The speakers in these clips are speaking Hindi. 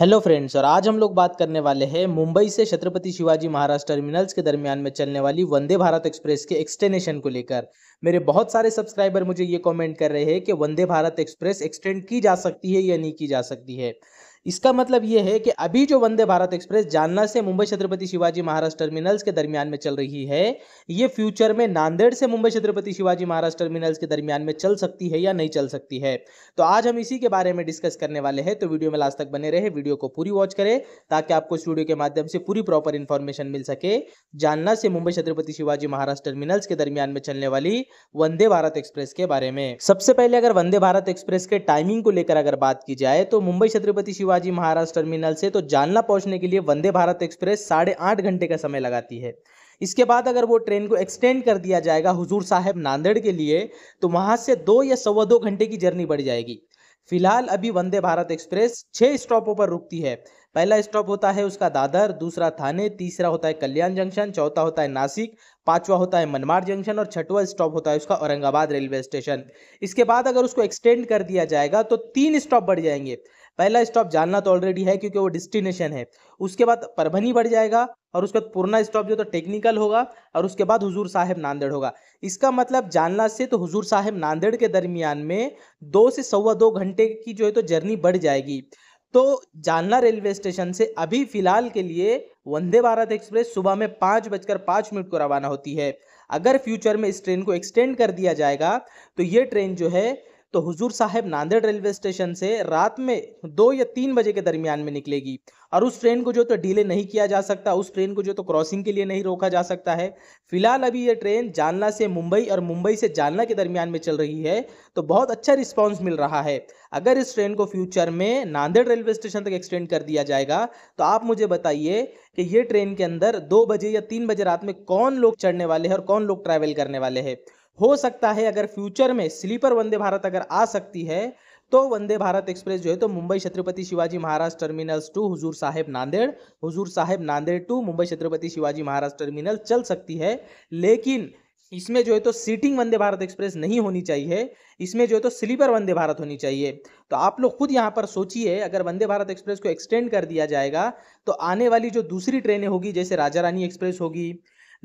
हेलो फ्रेंड्स और आज हम लोग बात करने वाले हैं मुंबई से छत्रपति शिवाजी महाराज टर्मिनल्स के दरमियान में चलने वाली वंदे भारत एक्सप्रेस के एक्सटेंशन को लेकर मेरे बहुत सारे सब्सक्राइबर मुझे ये कमेंट कर रहे हैं कि वंदे भारत एक्सप्रेस एक्सटेंड की जा सकती है या नहीं की जा सकती है इसका मतलब ये है कि अभी जो वंदे भारत एक्सप्रेस जालना से मुंबई छत्रपति शिवाजी महाराज टर्मिनल्स के दरमियान में चल रही है ये फ्यूचर में नांदेड़ से मुंबई छत्रपति शिवाजी महाराज टर्मिनल्स के दरमियान में चल सकती है या नहीं चल सकती है तो आज हम इसी के बारे में डिस्कस करने वाले हैं तो वीडियो में लास्ट तक बने रहे वीडियो को पूरी वॉच करें ताकि आपको इस वीडियो के माध्यम से पूरी प्रॉपर इन्फॉर्मेशन मिल सके जालना से मुंबई छत्रपति शिवाजी महाराज टर्मिनल्स के दरमियान में चलने वाली वंदे भारत एक्सप्रेस के बारे में सबसे पहले अगर वंदे भारत एक्सप्रेस के टाइमिंग को लेकर अगर बात की जाए तो मुंबई छत्रपति शिवाजी शिवाजी महाराज टर्मिनल से तो जालना पहुंचने के लिए वंदे भारत एक्सप्रेस साढ़े आठ घंटे का समय लगाती है इसके बाद अगर वो ट्रेन को एक्सटेंड कर दिया जाएगा हुजूर साहब नांदेड़ के लिए तो वहाँ से दो या सवा दो घंटे की जर्नी बढ़ जाएगी फिलहाल अभी वंदे भारत एक्सप्रेस छः स्टॉपों पर रुकती है पहला स्टॉप होता है उसका दादर दूसरा थाने तीसरा होता है कल्याण जंक्शन चौथा होता है नासिक पांचवा होता है मनमाड़ जंक्शन और छठवा स्टॉप होता है उसका औरंगाबाद रेलवे स्टेशन इसके बाद अगर उसको एक्सटेंड कर दिया जाएगा तो तीन स्टॉप बढ़ जाएंगे पहला स्टॉप जालना तो ऑलरेडी है क्योंकि वो डेस्टिनेशन है उसके बाद परभनी बढ़ जाएगा और उसके बाद पूर्णा स्टॉप जो तो टेक्निकल होगा और उसके बाद हुजूर साहेब नांदेड़ होगा इसका मतलब जालना से तो हुजूर साहेब नांदेड़ के दरमियान में दो से सवा दो घंटे की जो है तो जर्नी बढ़ जाएगी तो जालना रेलवे स्टेशन से अभी फिलहाल के लिए वंदे भारत एक्सप्रेस सुबह में पाँच बजकर पाँच मिनट को रवाना होती है अगर फ्यूचर में इस ट्रेन को एक्सटेंड कर दिया जाएगा तो ये ट्रेन जो है तो हुजूर साहब नांदेड़ रेलवे स्टेशन से रात में दो या तीन बजे के दरमियान में निकलेगी और उस ट्रेन को जो तो डिले नहीं किया जा सकता उस ट्रेन को जो तो क्रॉसिंग के लिए नहीं रोका जा सकता है फिलहाल अभी ये ट्रेन जालना से मुंबई और मुंबई से जालना के दरमियान में चल रही है तो बहुत अच्छा रिस्पॉन्स मिल रहा है अगर इस ट्रेन को फ्यूचर में नांदेड़ रेलवे स्टेशन तक एक्सटेंड कर दिया जाएगा तो आप मुझे बताइए कि ये ट्रेन के अंदर दो बजे या तीन बजे रात में कौन लोग चढ़ने वाले हैं और कौन लोग ट्रैवल करने वाले हैं हो सकता है अगर फ्यूचर में स्लीपर वंदे भारत अगर आ सकती है तो वंदे भारत एक्सप्रेस जो है तो Mumbai Chhatrapati Shivaji Maharaj terminals to Hazur Sahib Nanded Hazur Sahib Nanded to Mumbai Chhatrapati Shivaji Maharaj terminal चल सकती है लेकिन इसमें जो है तो सीटिंग वंदे भारत एक्सप्रेस नहीं होनी चाहिए इसमें जो है तो स्लीपर वंदे भारत होनी चाहिए तो आप लोग खुद यहाँ पर सोचिए अगर वंदे भारत एक्सप्रेस को एक्सटेंड कर दिया जाएगा तो आने वाली जो दूसरी ट्रेनें होगी जैसे राजा रानी एक्सप्रेस होगी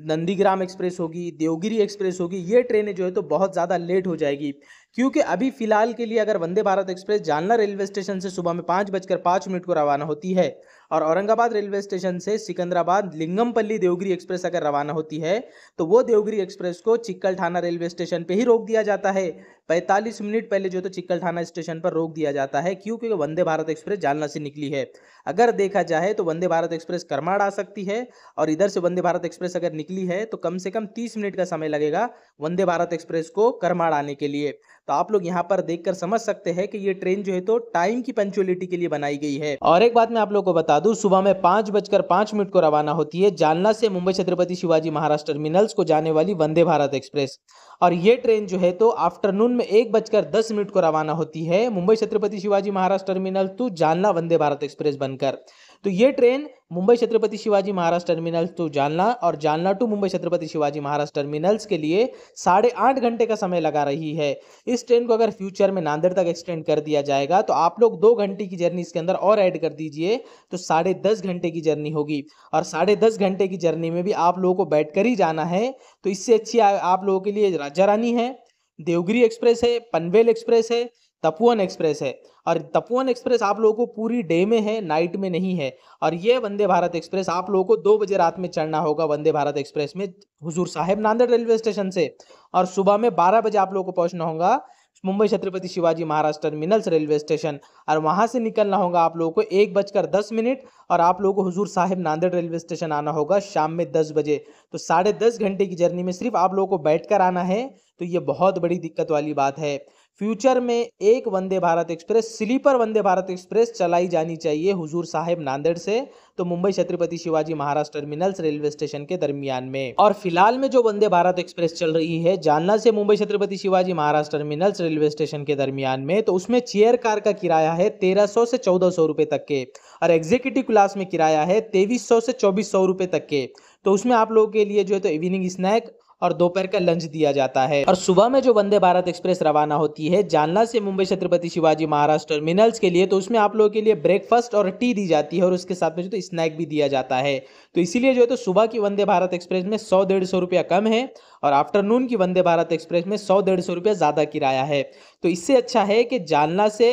नंदीग्राम एक्सप्रेस होगी देवगिरी एक्सप्रेस होगी ये ट्रेनें जो है तो बहुत ज़्यादा लेट हो जाएगी क्योंकि अभी फ़िलहाल के लिए अगर Vande Bharat express Jalna railway station से सुबह में पाँच बजकर पाँच मिनट को रवाना होती है और औरंगाबाद रेलवे स्टेशन से सिकंदराबाद लिंगमपल्ली देवगिरी एक्सप्रेस अगर रवाना होती है तो वो देवगिरी एक्सप्रेस को चिक्कल थाना रेलवे स्टेशन पे ही रोक दिया जाता है 45 मिनट पहले जो तो चिक्कल थाना स्टेशन पर रोक दिया जाता है क्यों क्योंकि वंदे भारत एक्सप्रेस जालना से निकली है अगर देखा जाए तो वंदे भारत एक्सप्रेस करमाड़ आ सकती है और इधर से वंदे भारत एक्सप्रेस अगर निकली है तो कम से कम तीस मिनट का समय लगेगा वंदे भारत एक्सप्रेस को करमाड़ आने के लिए तो आप लोग यहाँ पर देखकर समझ सकते हैं कि ये ट्रेन जो है तो टाइम की पंचुअलिटी के लिए बनाई गई है और एक बात मैं आप लोग को बता दूं सुबह में पाँच बजकर पाँच मिनट को रवाना होती है जालना से मुंबई छत्रपति शिवाजी महाराज टर्मिनल्स को जाने वाली वंदे भारत एक्सप्रेस और ये ट्रेन जो है तो आफ्टरनून में एक बजकर दस मिनट को रवाना होती है Mumbai Chhatrapati Shivaji Maharaj terminal to Jalna Vande Bharat express बनकर तो ये train Mumbai Chhatrapati Shivaji Maharaj terminals to Jalna और जालना टू मुंबई छत्रपति शिवाजी महाराज टर्मिनल्स के लिए साढ़े आठ घंटे का समय लगा रही है इस ट्रेन को अगर फ्यूचर में नांदेड़ तक एक्सटेंड कर दिया जाएगा तो आप लोग दो घंटे की जर्नी इसके अंदर और ऐड कर दीजिए तो साढ़े दस घंटे की जर्नी होगी और साढ़े दस घंटे की जर्नी में भी आप लोगों को बैठ कर ही जाना है तो इससे अच्छी आप लोगों के लिए राजा रानी है देवगिरी एक्सप्रेस है पनवेल एक्सप्रेस है तपुवन एक्सप्रेस है और तपोवन एक्सप्रेस आप लोगों को पूरी डे में है नाइट में नहीं है और ये वंदे भारत एक्सप्रेस आप लोगों को दो बजे रात में चढ़ना होगा वंदे भारत एक्सप्रेस में हुजूर साहेब नांदेड़ रेलवे स्टेशन से और सुबह में बारह बजे आप लोगों को पहुंचना होगा Mumbai Chhatrapati Shivaji Maharaj terminals railway station और वहाँ से निकलना होगा आप लोगों को एक बजकर दस मिनट और आप लोगों को हुजूर साहिब नांदेड़ रेलवे स्टेशन आना होगा शाम में दस बजे तो साढ़े दस घंटे की जर्नी में सिर्फ आप लोगों को बैठकर आना है तो ये बहुत बड़ी दिक्कत वाली बात है फ्यूचर में एक Vande Bharat express sleeper Vande Bharat express चलाई जानी चाहिए हुजूर साहेब नांदेड़ से तो Mumbai Chhatrapati Shivaji Maharaj terminals railway station के दरमियान में और फिलहाल में जो वंदे भारत एक्सप्रेस चल रही है जालना से Mumbai Chhatrapati Shivaji Maharaj terminals railway station के दरमियान में तो उसमें चेयर कार का किराया है तेरह सौ से चौदह सौ रुपए तक के और एग्जीक्यूटिव क्लास में किराया है तेईस सौ से चौबीस सौ रुपए तक के तो उसमें आप लोगों के लिए जो है तो इवनिंग स्नैक और दोपहर का लंच दिया जाता है और सुबह में जो वंदे भारत एक्सप्रेस रवाना होती है जालना से मुंबई छत्रपति शिवाजी महाराज टर्मिनल्स के लिए तो उसमें आप लोगों के लिए ब्रेकफास्ट और टी दी जाती है और उसके साथ में जो तो स्नैक भी दिया जाता है तो इसीलिए जो है तो सुबह की वंदे भारत एक्सप्रेस में सौ डेढ़ सौ रुपया कम है और आफ्टरनून की वंदे भारत एक्सप्रेस में सौ डेढ़ सौ रुपया ज़्यादा किराया है तो इससे अच्छा है कि जालना से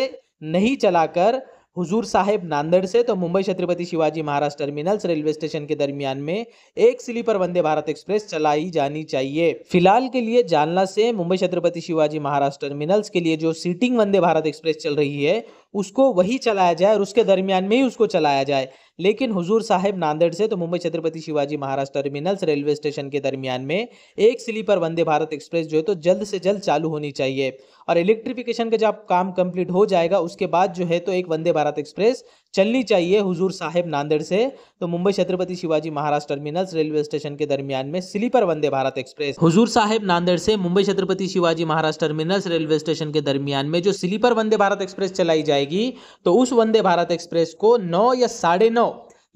नहीं चलाकर हुजूर साहेब नांदेड़ से तो Mumbai Chhatrapati Shivaji Maharaj terminals railway station के दरमियान में एक स्लीपर वंदे भारत एक्सप्रेस चलाई जानी चाहिए फिलहाल के लिए जालना से मुंबई छत्रपति शिवाजी महाराज टर्मिनल्स के लिए जो सीटिंग वंदे भारत एक्सप्रेस चल रही है उसको वही चलाया जाए और उसके दरमियान में ही उसको चलाया जाए लेकिन हुजूर साहेब नांदेड़ से तो Mumbai Chhatrapati Shivaji Maharaj terminals railway station के दरमियान में एक स्लीपर वंदे भारत एक्सप्रेस जो है तो जल्द से जल्द चालू होनी चाहिए और इलेक्ट्रिफिकेशन का जब काम कंप्लीट हो जाएगा उसके बाद जो है तो एक वंदे भारत एक्सप्रेस चलनी चाहिए हुजूर साहेब नांदेड़ से तो Mumbai Chhatrapati Shivaji Maharaj terminals railway station के दरमियान में स्लीपर वंदे भारत एक्सप्रेस हुजूर साहेब नांदेड़ से Mumbai Chhatrapati Shivaji Maharaj terminals railway station के दरमियान में जो स्लीपर वंदे भारत एक्सप्रेस चलाई जाएगी तो उस वंदे भारत एक्सप्रेस को नौ या साढ़े नौ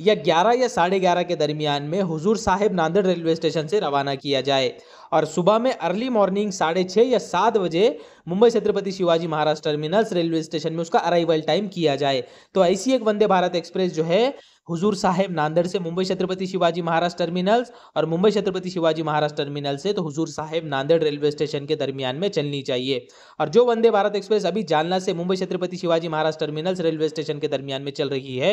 या ग्यारह या साढ़े ग्यारह के दरमियान में हुजूर साहेब नांदेड़ रेलवे स्टेशन से रवाना किया जाए और सुबह में अर्ली मॉर्निंग साढ़े छः या सात बजे Mumbai Chhatrapati Shivaji Maharaj terminals railway station में उसका अराइवल टाइम किया जाए तो ऐसी एक वंदे भारत एक्सप्रेस जो है हुजूर साहेब नांदेड़ से मुंबई छत्रपति शिवाजी महाराज टर्मिनल्स और मुंबई छत्रपति शिवाजी महाराज टर्मिनल से तो हुजूर साहेब नांदेड़ रेलवे स्टेशन के दरमियान में चलनी चाहिए और जो वंदे भारत एक्सप्रेस अभी जालना से Mumbai Chhatrapati Shivaji Maharaj terminals railway station के दरमियान में चल रही है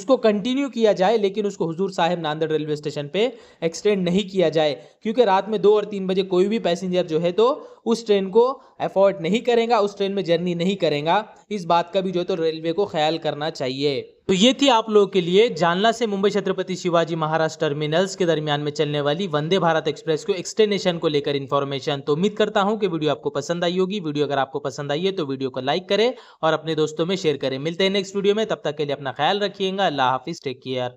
उसको कंटिन्यू किया जाए लेकिन उसको हुजूर साहेब नांदेड़ रेलवे स्टेशन पर एक्सटेंड नहीं किया जाए क्योंकि रात में दो और तीन बजे कोई भी पैसेंजर जो है तो उस ट्रेन को अफोर्ड नहीं करेगा उस ट्रेन में जर्नी नहीं करेगा इस बात का भी जो है तो रेलवे को ख्याल करना चाहिए तो ये थी आप लोगों के लिए जानला से मुंबई छत्रपति शिवाजी महाराज टर्मिनल्स के दरमियान में चलने वाली वंदे भारत एक्सप्रेस को एक्सटेंडेशन को लेकर इन्फॉर्मेशन तो उम्मीद करता हूं कि वीडियो आपको पसंद आई होगी वीडियो अगर आपको पसंद आई है तो वीडियो को लाइक करें और अपने दोस्तों में शेयर करें मिलते हैं नेक्स्ट वीडियो में तब तक के लिए अपना ख्याल रखिएगा अल्लाह हाफिज टेक केयर